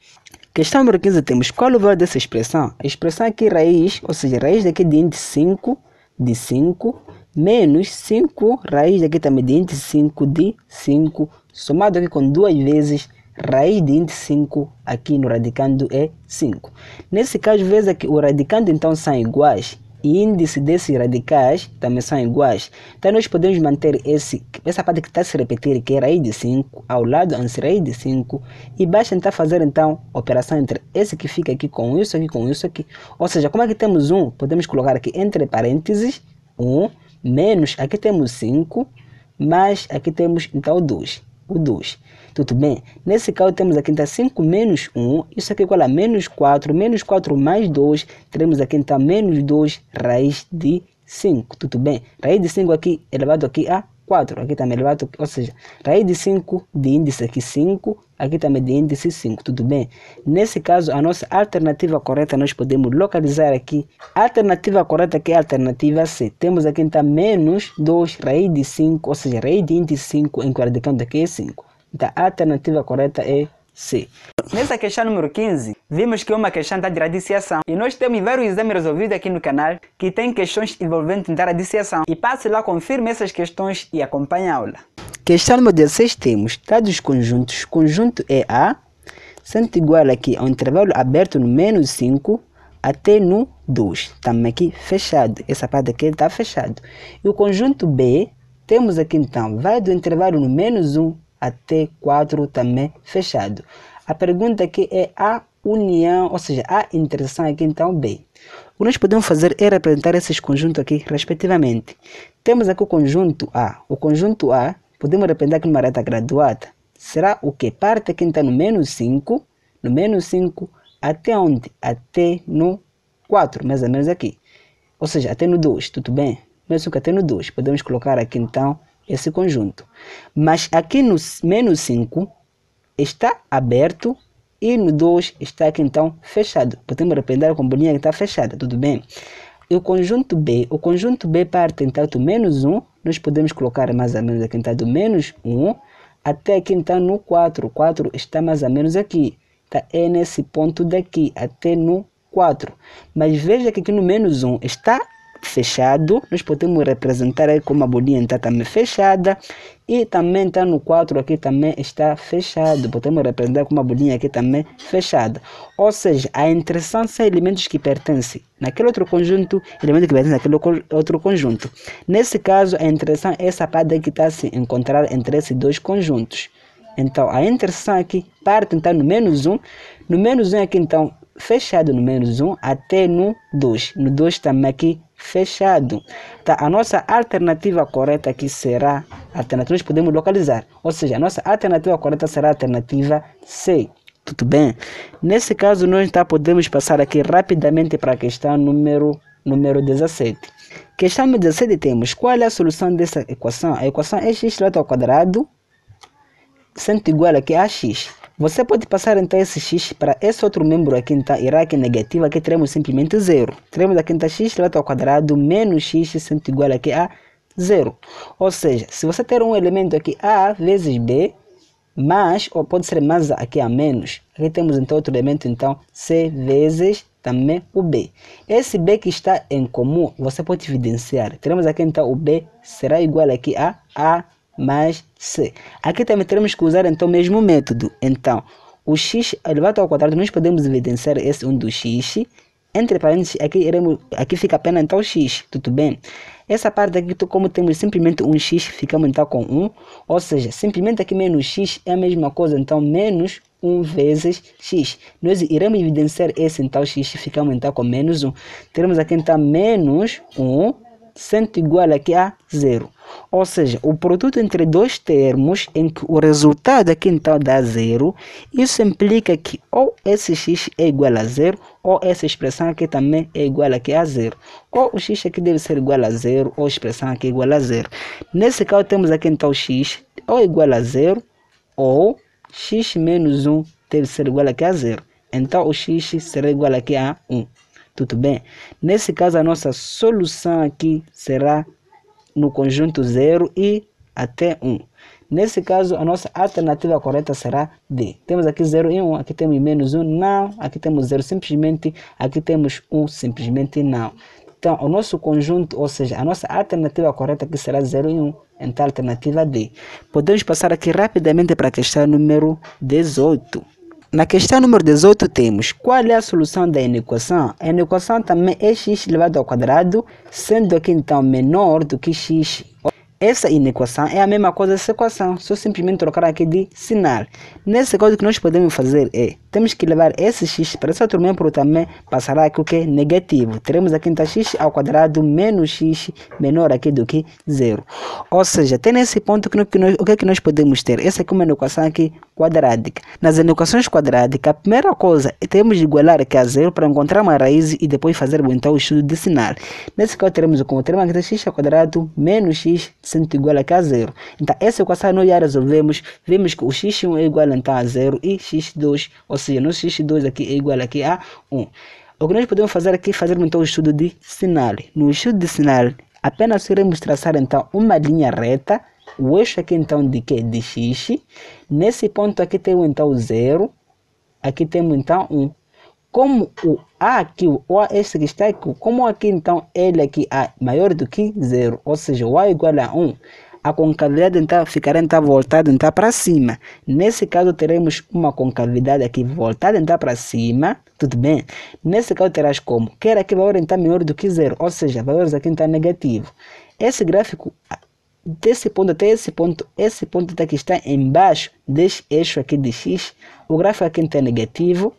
Questão número 15 temos qual o valor dessa expressão? A expressão aqui raiz, ou seja, raiz daqui é de índice 5 de 5 menos 5 raiz daqui também de índice 5 de 5 somado aqui com duas vezes raiz de índice 5 aqui no radicando é 5. Nesse caso, veja que o radicando então são iguais e índice desses radicais também são iguais. Então nós podemos manter esse, essa parte que está a se repetir, que é raiz de 5, ao lado antes raiz de 5, e basta tentar fazer então operação entre esse que fica aqui com isso aqui com isso aqui. Ou seja, como é que temos 1? Um? Podemos colocar aqui entre parênteses 1, um, menos aqui temos 5, mais aqui temos então 2 o 2. Tudo bem? Nesse caso, temos aqui então 5 menos 1. Isso aqui é igual a menos 4. Menos 4 mais 2. Teremos aqui então menos 2 raiz de 5. Tudo bem? Raiz de 5 aqui elevado aqui a 4. Aqui também elevado, ou seja, raiz de 5 de índice aqui 5 aqui também de índice 5, tudo bem? Nesse caso, a nossa alternativa correta, nós podemos localizar aqui, alternativa correta que é a alternativa C. Temos aqui então menos 2 raiz de 5, ou seja, raiz de índice 5 em quadradicando aqui é 5. Então, a alternativa correta é C. Nessa questão número 15, vimos que é uma questão da radiciação. E nós temos vários exames resolvidos aqui no canal que tem questões envolvendo a radiciação. E passe lá, confirme essas questões e acompanhe a aula. Questão número 16 temos dados conjuntos. Conjunto é A, sendo igual aqui a um intervalo aberto no menos 5 até no 2. Estamos aqui fechado. Essa parte aqui está fechado. E o conjunto B, temos aqui então, vai do intervalo no menos 1 até 4 também fechado. A pergunta aqui é a união, ou seja, a interseção aqui então B. O que nós podemos fazer é representar esses conjuntos aqui respectivamente. Temos aqui o conjunto A. O conjunto A podemos representar aqui numa reta graduada. Será o que? Parte aqui então no menos 5, no menos 5 até onde? Até no 4, mais ou menos aqui. Ou seja, até no 2, tudo bem? Menos 5 até no 2. Podemos colocar aqui então esse conjunto. Mas aqui no menos 5 está aberto e no 2 está aqui então fechado. Podemos arrepender com bolinha que está fechada, tudo bem? E o conjunto B, o conjunto B parte então do menos 1, nós podemos colocar mais ou menos aqui então do menos 1 até aqui então no 4, o 4 está mais ou menos aqui, tá? é nesse ponto daqui até no 4. Mas veja que aqui no menos 1 está fechado, nós podemos representar aí como a bolinha está também fechada e também está no 4 aqui também está fechado, podemos representar como a bolinha aqui também fechada. Ou seja, a interação são elementos que pertencem naquele outro conjunto, elementos que pertencem naquele outro conjunto. Nesse caso, a interação é essa parte que está a se encontrar entre esses dois conjuntos. Então, a interseção aqui parte então no menos 1. No menos 1 aqui, então, fechado no menos 1 até no 2. No 2 também aqui fechado. Tá? A nossa alternativa correta aqui será alternativa, nós podemos localizar. Ou seja, a nossa alternativa correta será a alternativa C. Tudo bem? Nesse caso, nós tá, podemos passar aqui rapidamente para a questão número, número 17. Questão 17 temos, qual é a solução dessa equação? A equação é x ao quadrado sendo igual aqui a x. Você pode passar então esse x para esse outro membro aqui, então, iraque negativa, que teremos simplesmente zero. Teremos aqui, então, x elevado ao quadrado menos x sendo igual aqui a zero. Ou seja, se você ter um elemento aqui a vezes b, mais, ou pode ser mais aqui a menos. Aqui temos então outro elemento, então, c vezes também o b. Esse b que está em comum, você pode evidenciar. Teremos aqui então o b será igual aqui a a mais c. Aqui também teremos que usar então o mesmo método. Então, o x elevado ao quadrado, nós podemos evidenciar esse 1 do x. Entre parênteses, aqui, iremos, aqui fica apenas então x, tudo bem? Essa parte aqui, como temos simplesmente um x, ficamos então com 1. Ou seja, simplesmente aqui menos x é a mesma coisa, então menos 1 vezes x. Nós iremos evidenciar esse então x, ficamos então com menos 1. Teremos aqui então menos 1 sendo igual aqui a zero. Ou seja, o produto entre dois termos em que o resultado aqui então dá zero, isso implica que ou esse x é igual a zero, ou essa expressão aqui também é igual aqui a zero. Ou o x aqui deve ser igual a zero, ou a expressão aqui é igual a zero. Nesse caso temos aqui então x ou igual a zero, ou x menos 1 deve ser igual aqui a zero. Então o x será igual aqui a 1. Tudo bem? Nesse caso, a nossa solução aqui será no conjunto 0 e até 1. Um. Nesse caso, a nossa alternativa correta será D. Temos aqui 0 e 1, um, aqui temos menos 1, um, não. Aqui temos 0 simplesmente, aqui temos 1 simplesmente não. Então, o nosso conjunto, ou seja, a nossa alternativa correta aqui será 0 e 1. Então, a alternativa D. Podemos passar aqui rapidamente para a questão número 18. Na questão número 18 temos qual é a solução da inequação? A inequação também é x elevado ao quadrado, sendo aqui então menor do que x. Essa inequação é a mesma coisa dessa equação, só simplesmente trocar aqui de sinal. Nesse caso o que nós podemos fazer é temos que levar esse x para outro membro também passará aqui o que? É negativo. Teremos aqui então x ao quadrado menos x menor aqui do que zero. Ou seja, tem nesse ponto que, que nós, o que é que nós podemos ter? Essa aqui é uma equação aqui quadrática. Nas equações quadráticas, a primeira coisa é temos de igualar aqui a zero para encontrar uma raiz e depois fazer então o estudo de sinal. Nesse caso teremos o como? Teremos aqui então, x ao quadrado menos x sendo igual aqui a zero. Então essa equação nós já resolvemos. Vimos que o x1 é igual então a zero e x2, ou ou seja, x2 aqui é igual aqui a 1. O que nós podemos fazer aqui é fazer então o estudo de sinal. No estudo de sinal, apenas iremos traçar então uma linha reta, o eixo aqui então de que? De x. Nesse ponto aqui tem então 0, aqui temos então 1. Como o A aqui, o A este que está aqui, como aqui então ele aqui A é maior do que 0, ou seja, o A é igual a 1 a concavidade então ficará então tá voltada então tá para cima. Nesse caso teremos uma concavidade aqui voltada então tá para cima, tudo bem? Nesse caso terás como? Quer aqui valor então menor do que zero, ou seja, valores aqui então negativo. Esse gráfico desse ponto até esse ponto, esse ponto até que está embaixo desse eixo aqui de x, o gráfico aqui então é negativo.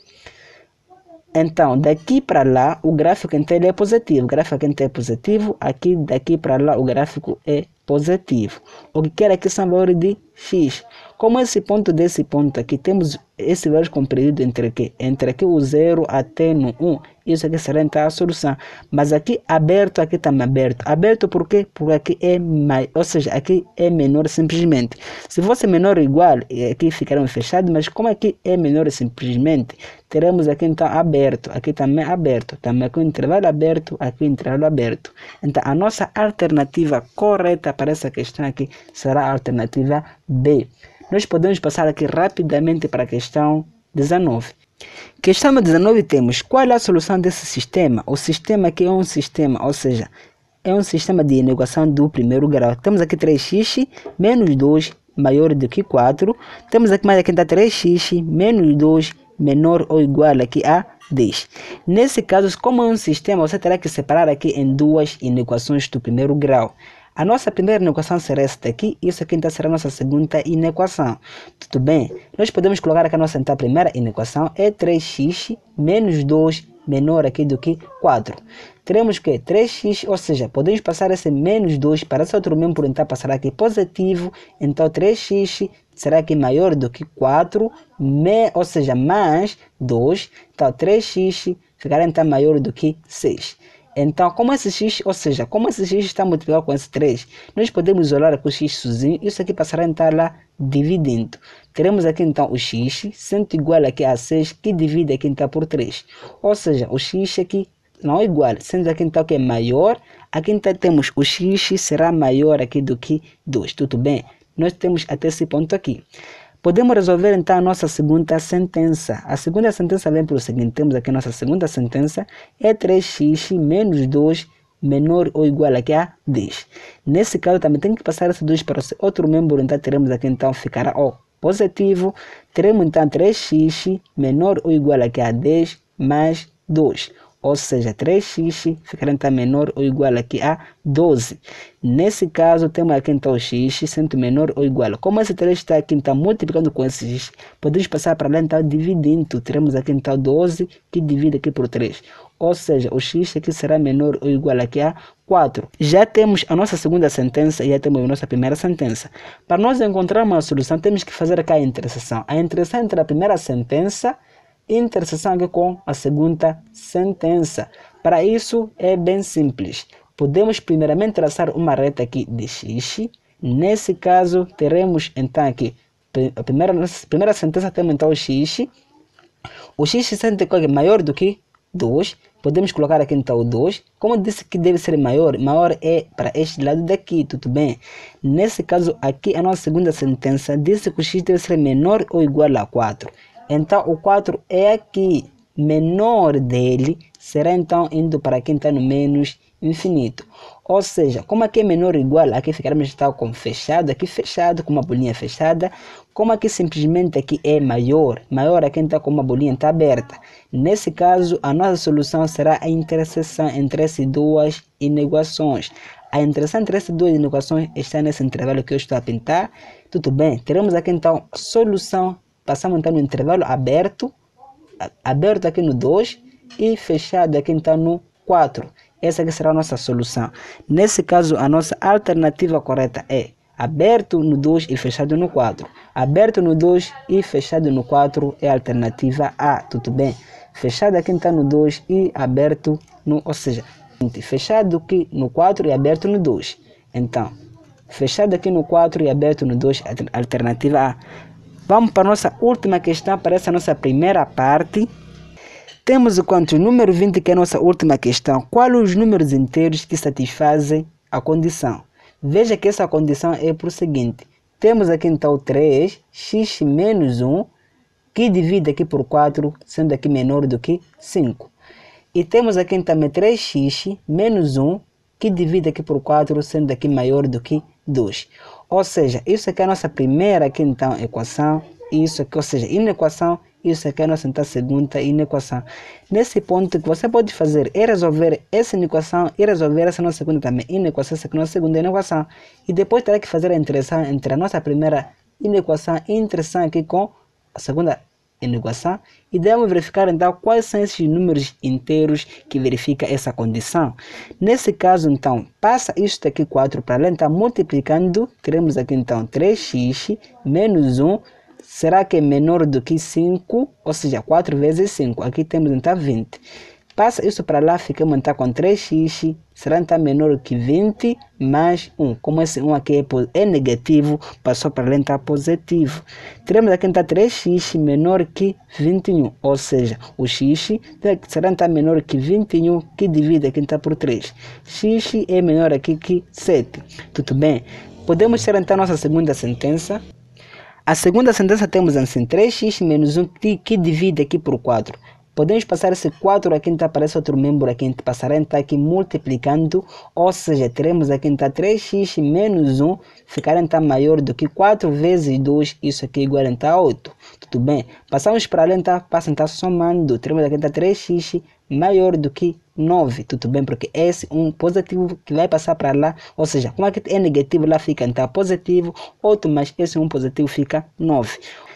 Então, daqui para lá, o gráfico então é positivo. O gráfico aqui então é positivo. Aqui, daqui para lá, o gráfico é positivo. O que quer é que são valores de x. Como esse ponto desse ponto aqui, temos esse valor compreendido entre que entre aqui o 0 até no 1, um. isso aqui será então a solução. Mas aqui aberto, aqui também aberto. Aberto por quê? Porque aqui é maior, ou seja, aqui é menor simplesmente. Se fosse menor igual, aqui ficarão fechados, mas como aqui é menor simplesmente, teremos aqui então aberto, aqui também aberto, também com intervalo aberto, aqui intervalo aberto. Então a nossa alternativa correta para essa questão aqui será a alternativa B nós podemos passar aqui rapidamente para a questão 19. Questão 19 temos qual é a solução desse sistema? O sistema que é um sistema, ou seja, é um sistema de negação do primeiro grau. Temos aqui 3x menos 2 maior do que 4. Temos aqui mais aqui dá 3x menos 2 menor ou igual aqui a 10. Nesse caso, como é um sistema, você terá que separar aqui em duas inequações do primeiro grau. A nossa primeira inequação será esta aqui e isso aqui então será a nossa segunda inequação. Tudo bem? Nós podemos colocar aqui a nossa então, primeira inequação é 3x menos 2 menor aqui do que 4. Teremos que 3x, ou seja, podemos passar esse menos 2 para esse outro membro, então passará aqui positivo, então 3x será aqui maior do que 4, me, ou seja, mais 2, então 3x ficará então maior do que 6. Então, como esse x, ou seja, como esse x está multiplicado com esse 3, nós podemos isolar com o x sozinho, isso aqui passará a entrar lá dividindo. Teremos aqui então o x sendo igual aqui a 6, que divide aqui então por 3. Ou seja, o x aqui não é igual, sendo aqui então que é maior, aqui então temos o x será maior aqui do que 2, tudo bem? Nós temos até esse ponto aqui. Podemos resolver então a nossa segunda sentença. A segunda sentença vem pelo seguinte: temos aqui a nossa segunda sentença: é 3x menos 2 menor ou igual que a 10. Nesse caso, também tem que passar esse 2 para outro membro, então teremos aqui então ficará O positivo. Teremos então 3x menor ou igual que a 10 mais 2 ou seja, 3x ficará menor ou igual aqui a 12. Nesse caso, temos aqui então x sendo menor ou igual. Como esse 3 está aqui, então, multiplicando com esse x, podemos passar para lá, então, dividindo. Teremos aqui então 12 que divide aqui por 3. Ou seja, o x aqui será menor ou igual aqui a 4. Já temos a nossa segunda sentença e já temos a nossa primeira sentença. Para nós encontrarmos a solução, temos que fazer aqui a interseção. A interseção entre a primeira sentença e interseção com a segunda sentença. Para isso é bem simples. Podemos primeiramente traçar uma reta aqui de x. Nesse caso, teremos então aqui a primeira, a primeira sentença temos então o x. O x sendo é maior do que 2, podemos colocar aqui então o 2. Como disse que deve ser maior, maior é para este lado daqui, tudo bem? Nesse caso aqui, é a nossa segunda sentença disse que o x deve ser menor ou igual a 4. Então o 4 é aqui. Menor dele será então indo para quem está no menos infinito. Ou seja, como aqui é menor ou igual, aqui ficaremos tal como fechado, aqui fechado, com uma bolinha fechada. Como aqui simplesmente aqui é maior, maior quem está então, com uma bolinha aberta. Nesse caso, a nossa solução será a interseção entre essas duas inequações. A interseção entre essas duas inequações está nesse intervalo que eu estou a pintar. Tudo bem, teremos aqui então solução passamos então tá no intervalo aberto, aberto aqui no 2 e fechado aqui então no 4. Essa que será a nossa solução. Nesse caso, a nossa alternativa correta é aberto no 2 e fechado no 4. Aberto no 2 e fechado no 4 é a alternativa A, tudo bem? Fechado aqui então no 2 e aberto no, ou seja, fechado aqui no 4 e aberto no 2. Então, fechado aqui no 4 e aberto no 2, alternativa A. Vamos para a nossa última questão, para essa nossa primeira parte. Temos o quanto? número 20, que é a nossa última questão. Qual os números inteiros que satisfazem a condição? Veja que essa condição é para o seguinte. Temos aqui então 3, x menos 1, que divide aqui por 4, sendo aqui menor do que 5. E temos aqui também então, 3x menos 1, que divide aqui por 4, sendo aqui maior do que 2. Ou seja, isso aqui é a nossa primeira aqui, então, equação. Isso aqui, ou seja, inequação, isso aqui é a nossa então, segunda inequação. Nesse ponto, o que você pode fazer é resolver essa inequação e resolver essa nossa segunda também. Inequação, essa aqui é a nossa segunda inequação. E depois terá que fazer a interação entre a nossa primeira inequação e interação aqui com a segunda enunciação e devemos verificar então quais são esses números inteiros que verifica essa condição. Nesse caso então, passa isto aqui 4 para lá, então multiplicando, teremos aqui então 3x menos 1, será que é menor do que 5? Ou seja, 4 vezes 5, aqui temos então 20. Passa isso para lá, ficamos então com 3x, será então menor que 20 mais 1. Como esse 1 aqui é, é, negativo, passou para lá então positivo. Teremos aqui então 3x menor que 21, ou seja, o x será então menor que 21, que divide aqui então por 3. x é menor aqui que 7. Tudo bem? Podemos ter então a nossa segunda sentença. A segunda sentença temos assim, 3x menos 1 que divide aqui por 4. Podemos passar esse 4 aqui, então aparece outro membro a quinta. Passará então aqui multiplicando, ou seja, teremos aqui, então 3x menos 1 ficará então maior do que 4 vezes 2, isso aqui é igual então 8. Tudo bem? Passamos para lá tá? então, passa então somando, teremos aqui, então 3x maior do que 9, tudo bem? Porque esse é um positivo que vai passar para lá, ou seja, como é que é negativo lá fica então positivo, outro mais esse um positivo fica 9.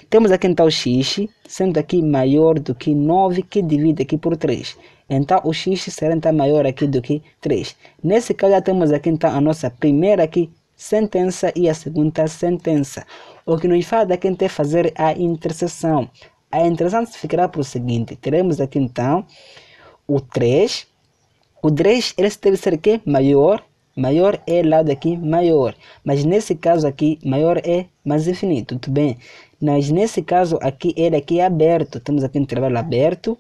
Temos aqui então o x, sendo aqui maior do que 9, que divide aqui por 3. Então, o x será então maior aqui do que 3. Nesse caso, já temos aqui então a nossa primeira aqui sentença e a segunda sentença. O que nos falta aqui então é fazer a interseção. A interseção ficará para o seguinte. Teremos aqui então o 3. O 3, ele deve ser que maior Maior é lado aqui, maior. Mas nesse caso aqui, maior é mais infinito. Tudo bem? Mas nesse caso aqui, ele aqui é aberto. Temos aqui um intervalo aberto.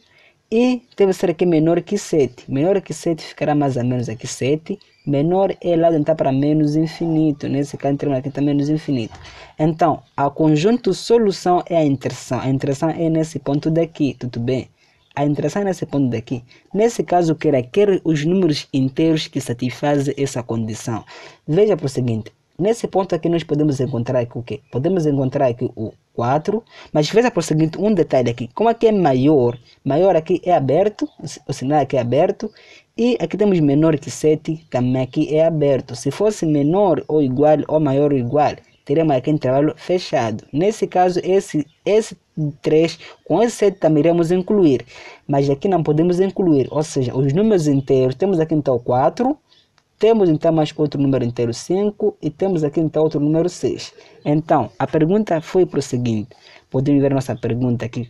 E deve ser aqui menor que 7. Menor que 7 ficará mais ou menos aqui 7. Menor é lá dentro para menos infinito. Nesse caso, termo aqui está menos infinito. Então, a conjunto solução é a interação. A interação é nesse ponto daqui, tudo bem? A interação é nesse ponto daqui. Nesse caso, quer quer os números inteiros que satisfazem essa condição. Veja para o seguinte. Nesse ponto aqui nós podemos encontrar aqui o quê? Podemos encontrar aqui o 4, mas veja por seguinte, um detalhe aqui, como aqui é maior, maior aqui é aberto, o sinal aqui é aberto, e aqui temos menor que 7, também aqui é aberto. Se fosse menor ou igual ou maior ou igual, teremos aqui um trabalho fechado. Nesse caso, esse, esse 3 com esse 7 também iremos incluir, mas aqui não podemos incluir, ou seja, os números inteiros, temos aqui então 4, temos então mais outro número inteiro 5 e temos aqui então outro número 6. Então, a pergunta foi para o seguinte. Podemos ver nossa pergunta aqui.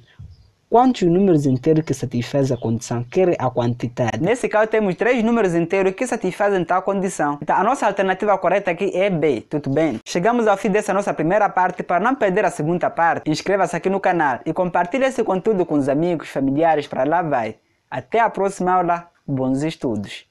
Quantos números inteiros que satisfazem a condição? Quer a quantidade? Nesse caso, temos três números inteiros que satisfazem tal condição. Então, a nossa alternativa correta aqui é B, tudo bem? Chegamos ao fim dessa nossa primeira parte. Para não perder a segunda parte, inscreva-se aqui no canal e compartilhe esse conteúdo com os amigos, familiares, para lá vai. Até a próxima aula. Bons estudos!